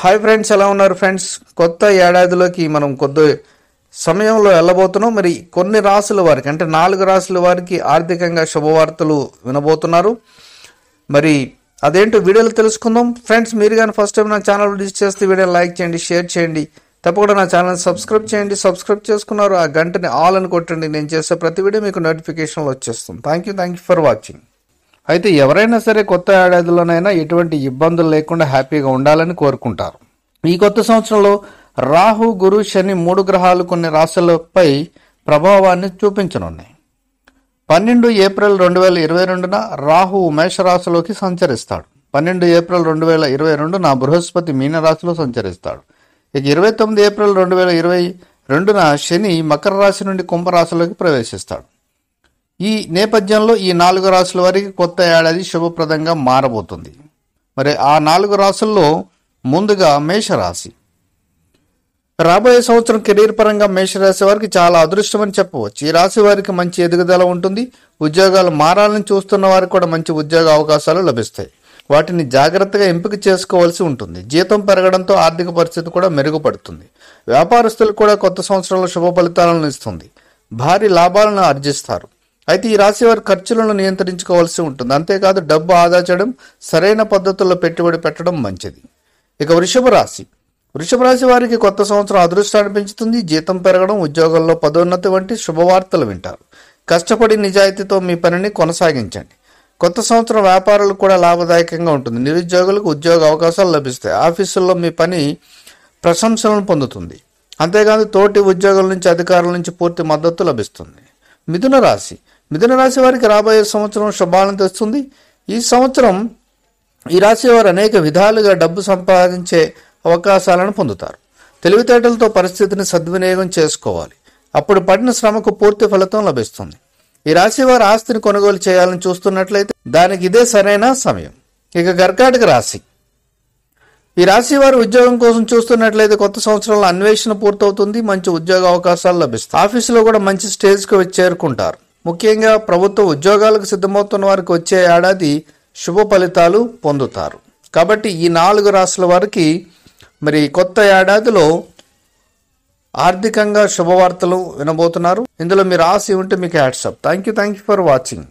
hi friends ఎలా ఉన్నారు friends కొత్త ఏడాదిలోకి మనం కొద్ది సమయంలో వెళ్ళబోతున్నాం మరి కొన్ని రాసుల వారికి అంటే నాలుగు రాసుల వారికి ఆర్థికంగా శుభవార్తలు వినబోతున్నారు మరి అదేంటో వీడియోలు తెలుసుకుందాం ఫ్రెండ్స్ మీరు కానీ ఫస్ట్ టైం నా ఛానల్ విజిట్ చేస్తే వీడియో లైక్ చేయండి షేర్ చేయండి తప్పకుండా నా ఛానల్ సబ్స్క్రైబ్ చేయండి సబ్స్క్రైబ్ చేసుకున్నారు ఆ గంటని ఆల్ అని కొట్టండి నేను చేసే ప్రతి వీడియో మీకు నోటిఫికేషన్లు వచ్చేస్తుంది thank you thank you for watching అయితే ఎవరైనా సరే కొత్త ఏడాదిలోనైనా ఎటువంటి ఇబ్బందులు లేకుండా హ్యాపీగా ఉండాలని కోరుకుంటారు ఈ కొత్త సంవత్సరంలో రాహు గురు శని మూడు గ్రహాలు కొన్ని రాశులపై ప్రభావాన్ని చూపించనున్నాయి పన్నెండు ఏప్రిల్ రెండు వేల ఇరవై రెండున రాహు మేషరాశిలోకి సంచరిస్తాడు పన్నెండు ఏప్రిల్ రెండు వేల ఇరవై రెండున బృహస్పతి మీనరాశిలో సంచరిస్తాడు ఇక ఇరవై తొమ్మిది ఏప్రిల్ రెండు వేల ఇరవై రెండున శని మకర రాశి నుండి కుంభరాశిలోకి ప్రవేశిస్తాడు ఈ నేపథ్యంలో ఈ నాలుగు రాశుల వారికి కొత్త ఏడాది శుభప్రదంగా మారబోతుంది మరి ఆ నాలుగు రాసుల్లో ముందుగా మేషరాశి రాబోయే సంవత్సరం కెరీర్ పరంగా మేషరాశి వారికి చాలా అదృష్టం అని చెప్పవచ్చు ఈ రాశి వారికి మంచి ఎదుగుదల ఉంటుంది ఉద్యోగాలు మారాలని చూస్తున్న వారికి కూడా మంచి ఉద్యోగ అవకాశాలు లభిస్తాయి వాటిని జాగ్రత్తగా ఎంపిక చేసుకోవాల్సి ఉంటుంది జీతం పెరగడంతో ఆర్థిక పరిస్థితి కూడా మెరుగుపడుతుంది వ్యాపారస్తులకు కూడా కొత్త సంవత్సరంలో శుభ ఫలితాలను ఇస్తుంది భారీ లాభాలను ఆర్జిస్తారు అయితే ఈ రాశి వారి ఖర్చులను నియంత్రించుకోవాల్సి ఉంటుంది అంతేకాదు డబ్బు ఆదా చేయడం సరైన పద్ధతుల్లో పెట్టుబడి పెట్టడం మంచిది ఇక వృషభ రాశి వృషభ రాశి వారికి కొత్త సంవత్సరం అదృష్టాన్ని పెంచుతుంది జీతం పెరగడం ఉద్యోగంలో పదోన్నతి వంటి శుభవార్తలు వింటారు కష్టపడి నిజాయితీతో మీ పనిని కొనసాగించండి కొత్త సంవత్సరం వ్యాపారాలకు కూడా లాభదాయకంగా ఉంటుంది నిరుద్యోగులకు ఉద్యోగ అవకాశాలు లభిస్తాయి ఆఫీసుల్లో మీ పని ప్రశంసలను పొందుతుంది అంతేకాదు తోటి ఉద్యోగుల నుంచి అధికారుల నుంచి పూర్తి మద్దతు లభిస్తుంది మిథున రాశి మిథున రాశి వారికి రాబోయే సంవత్సరం శుభాలను తెస్తుంది ఈ సంవత్సరం ఈ రాశి వారు అనేక విధాలుగా డబ్బు సంపాదించే అవకాశాలను పొందుతారు తెలివితేటలతో పరిస్థితిని సద్వినియోగం చేసుకోవాలి అప్పుడు పడిన శ్రమకు పూర్తి ఫలితం లభిస్తుంది ఈ రాశి వారు ఆస్తిని కొనుగోలు చేయాలని చూస్తున్నట్లయితే దానికి ఇదే సరైన సమయం ఇక కర్కాటక రాశి ఈ రాశి వారు ఉద్యోగం కోసం చూస్తున్నట్లయితే కొత్త సంవత్సరంలో అన్వేషణ పూర్తవుతుంది మంచి ఉద్యోగ అవకాశాలు లభిస్తాయి ఆఫీసులో కూడా మంచి స్టేజ్కి చేరుకుంటారు ముఖ్యంగా ప్రభుత్వ ఉద్యోగాలకు సిద్ధమవుతున్న వారికి వచ్చే ఏడాది శుభ ఫలితాలు పొందుతారు కాబట్టి ఈ నాలుగు రాశుల వారికి మరి కొత్త ఏడాదిలో ఆర్థికంగా శుభవార్తలు వినబోతున్నారు ఇందులో మీరు ఆశ ఉంటే మీకు hats off thank you thank you for watching